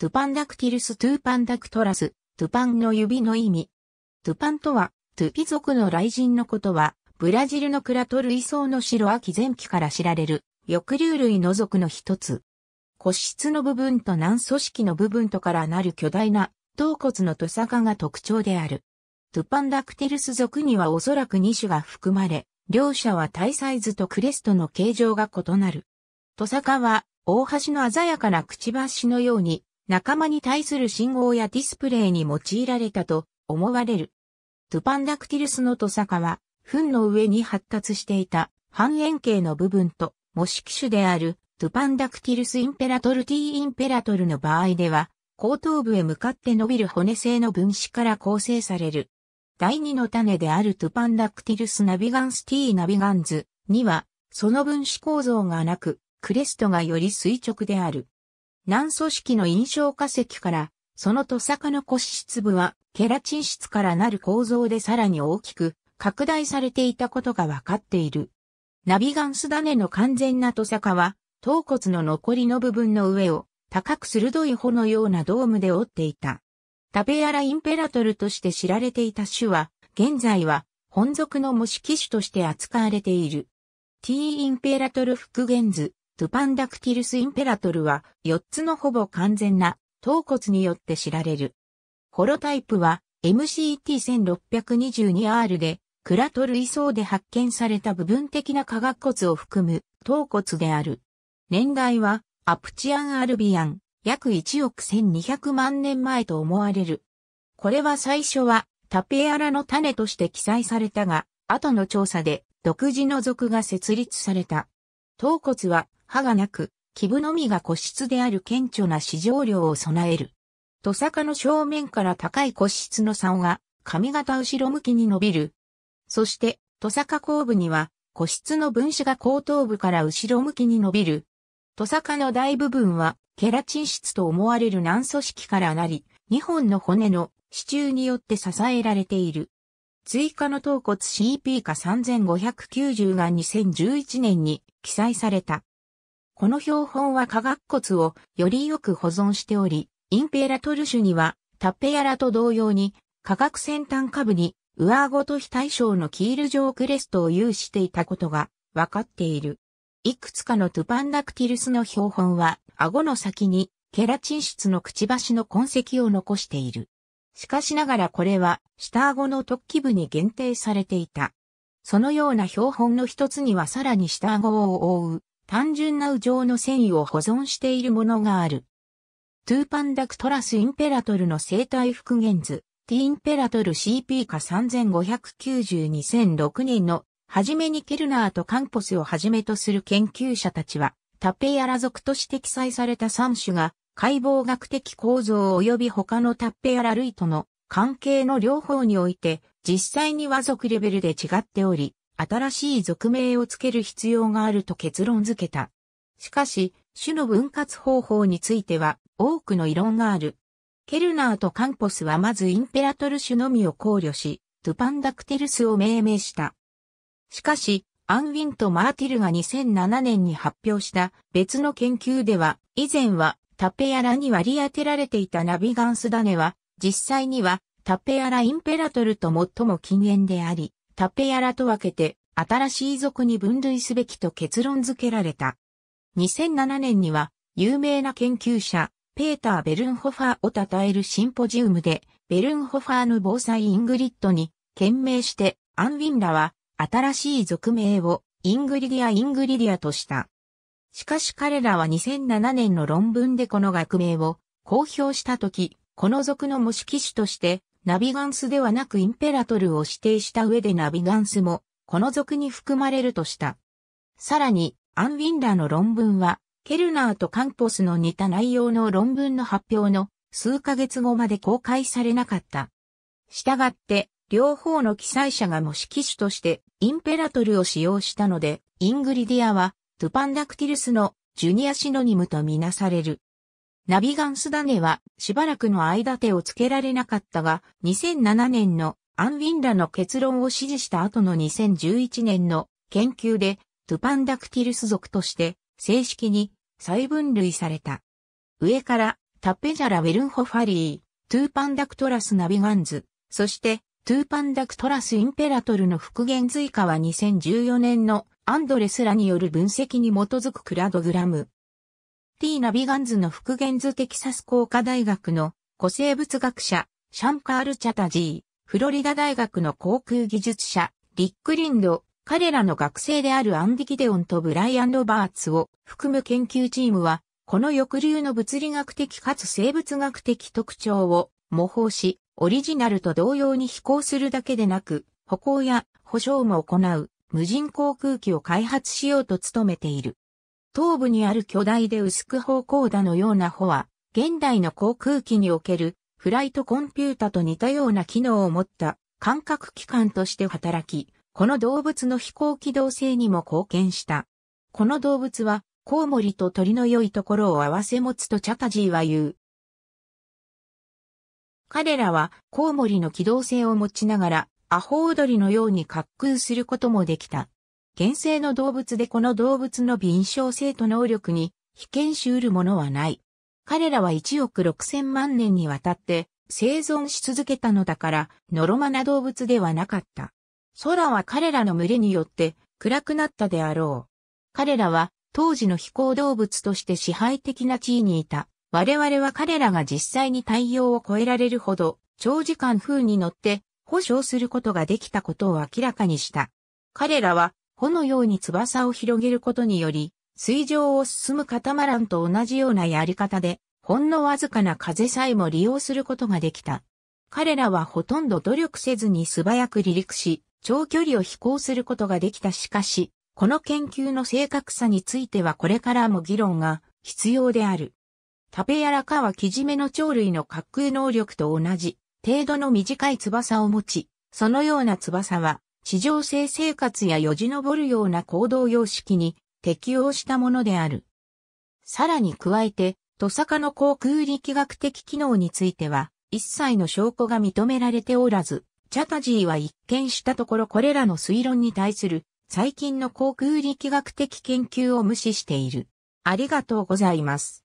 トゥパンダクティルス・トゥパンダクトラス、トゥパンの指の意味。トゥパンとは、トゥピ族の雷神のことは、ブラジルのクラト類ウの白秋前期から知られる、翼竜類の族の一つ。骨質の部分と軟組織の部分とからなる巨大な、頭骨のトサカが特徴である。トゥパンダクティルス族にはおそらく2種が含まれ、両者は体サイズとクレストの形状が異なる。トサカは、大橋の鮮やかなくちばしのように、仲間に対する信号やディスプレイに用いられたと思われる。トゥパンダクティルスのトサカは、糞の上に発達していた半円形の部分と模式種であるトゥパンダクティルスインペラトルテーインペラトルの場合では、後頭部へ向かって伸びる骨製の分子から構成される。第二の種であるトゥパンダクティルスナビガンステーナビガンズには、その分子構造がなく、クレストがより垂直である。軟組織の印象化石から、その土坂の骨質部はケラチン質からなる構造でさらに大きく拡大されていたことがわかっている。ナビガンスダネの完全なトサカは、頭骨の残りの部分の上を高く鋭い穂のようなドームで折っていた。タベアラインペラトルとして知られていた種は、現在は本属の模式種として扱われている。T インペラトル復元図。トゥパンダクティルス・インペラトルは4つのほぼ完全な頭骨によって知られる。ホロタイプは MCT1622R でクラトル位相で発見された部分的な化学骨を含む頭骨である。年代はアプチアン・アルビアン約1億1200万年前と思われる。これは最初はタペアラの種として記載されたが、後の調査で独自の属が設立された。頭骨は歯がなく、基部のみが個室である顕著な市場量を備える。土坂の正面から高い個室の竿が、髪型後ろ向きに伸びる。そして、土坂後部には、個室の分子が後頭部から後ろ向きに伸びる。土坂の大部分は、ケラチン質と思われる軟組織からなり、2本の骨の支柱によって支えられている。追加の頭骨 CP 化3590が2011年に記載された。この標本は化学骨をよりよく保存しており、インペラトル種にはタッペヤラと同様に化学先端下部に上顎と非対称のキール状クレストを有していたことが分かっている。いくつかのトゥパンダクティルスの標本は顎の先にケラチン質のくちばしの痕跡を残している。しかしながらこれは下顎の突起部に限定されていた。そのような標本の一つにはさらに下顎を覆う単純な羽状の繊維を保存しているものがある。トゥーパンダクトラスインペラトルの生態復元図、ティインペラトル CP 化3592-2006年の、はじめにケルナーとカンポスをはじめとする研究者たちは、タペヤラ族として記載された3種が、解剖学的構造及び他のタペヤラ類との関係の両方において、実際に和族レベルで違っており、新しい俗名をつける必要があると結論付けた。しかし、種の分割方法については多くの異論がある。ケルナーとカンポスはまずインペラトル種のみを考慮し、トゥパンダクテルスを命名した。しかし、アンウィンとマーティルが2007年に発表した別の研究では、以前はタペアラに割り当てられていたナビガンスダネは、実際にはタペアラインペラトルと最も禁煙であり、タペヤラと分けて、新しい族に分類すべきと結論付けられた。2007年には、有名な研究者、ペーター・ベルンホファーを称えるシンポジウムで、ベルンホファーの防災イングリッドに、懸命して、アン・ウィンらは、新しい俗名を、イングリディア・イングリディアとした。しかし彼らは2007年の論文でこの学名を公表したとき、この族の模式種としてナビガンスではなくインペラトルを指定した上でナビガンスも、この属に含まれるとした。さらに、アン・ウィンラーの論文は、ケルナーとカンポスの似た内容の論文の発表の数ヶ月後まで公開されなかった。したがって、両方の記載者が模式種としてインペラトルを使用したので、イングリディアはトゥパンダクティルスのジュニアシノニムとみなされる。ナビガンスダネはしばらくの間手をつけられなかったが、2007年のアン・ウィンラの結論を支持した後の2011年の研究でトゥパンダクティルス属として正式に再分類された。上からタッペジャラ・ウェルンホファリー、トゥーパンダクトラス・ナビガンズ、そしてトゥーパンダクトラス・インペラトルの復元追加は2014年のアンドレスらによる分析に基づくクラドグラム T ナビガンズの復元図テキサス工科大学の古生物学者、シャンカール・チャタジー、フロリダ大学の航空技術者、リック・リンド、彼らの学生であるアンディ・ギデオンとブライアン・ロバーツを含む研究チームは、この抑留の物理学的かつ生物学的特徴を模倣し、オリジナルと同様に飛行するだけでなく、歩行や保証も行う無人航空機を開発しようと努めている。頭部にある巨大で薄く方向だのような帆は、現代の航空機におけるフライトコンピュータと似たような機能を持った感覚機関として働き、この動物の飛行機動性にも貢献した。この動物は、コウモリと鳥の良いところを合わせ持つとチャタジーは言う。彼らはコウモリの機動性を持ちながら、アホウドリのように滑空することもできた。原生の動物でこの動物の敏捷性と能力に、被験し得るものはない。彼らは1億6千万年にわたって生存し続けたのだから、のろまな動物ではなかった。空は彼らの群れによって暗くなったであろう。彼らは当時の飛行動物として支配的な地位にいた。我々は彼らが実際に太陽を超えられるほど長時間風に乗って保証することができたことを明らかにした。彼らは帆のように翼を広げることにより、水上を進むカタマランと同じようなやり方で、ほんのわずかな風さえも利用することができた。彼らはほとんど努力せずに素早く離陸し、長距離を飛行することができたしかし、この研究の正確さについてはこれからも議論が必要である。タペヤラカはキジメの鳥類の滑空能力と同じ程度の短い翼を持ち、そのような翼は地上性生活やよじ登るような行動様式に適応したものである。さらに加えて、トサカの航空力学的機能については、一切の証拠が認められておらず、チャタジーは一見したところこれらの推論に対する最近の航空力学的研究を無視している。ありがとうございます。